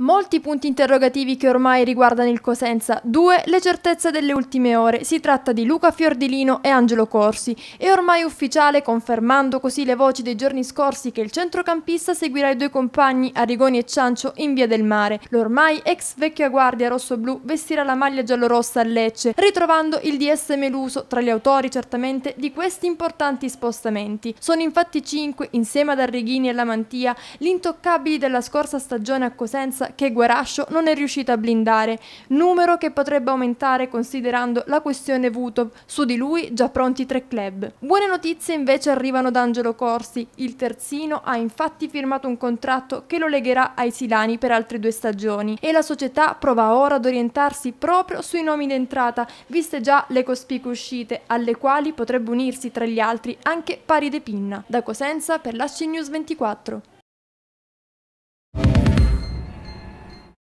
Molti punti interrogativi che ormai riguardano il Cosenza, due le certezze delle ultime ore, si tratta di Luca Fiordilino e Angelo Corsi. È ormai ufficiale, confermando così le voci dei giorni scorsi, che il centrocampista seguirà i due compagni Arrigoni e Ciancio in Via del Mare. L'ormai ex vecchia guardia rosso-blu vestirà la maglia giallorossa a Lecce, ritrovando il DS Meluso tra gli autori certamente di questi importanti spostamenti. Sono infatti cinque, insieme ad Arrighini e Lamantia, gli intoccabili della scorsa stagione a Cosenza che Guarascio non è riuscito a blindare, numero che potrebbe aumentare considerando la questione Vuto su di lui già pronti tre club. Buone notizie invece arrivano da Angelo Corsi, il terzino ha infatti firmato un contratto che lo legherà ai Silani per altre due stagioni e la società prova ora ad orientarsi proprio sui nomi d'entrata, viste già le cospicue uscite, alle quali potrebbe unirsi tra gli altri anche Pari De Pinna. Da Cosenza per l'Asci News 24.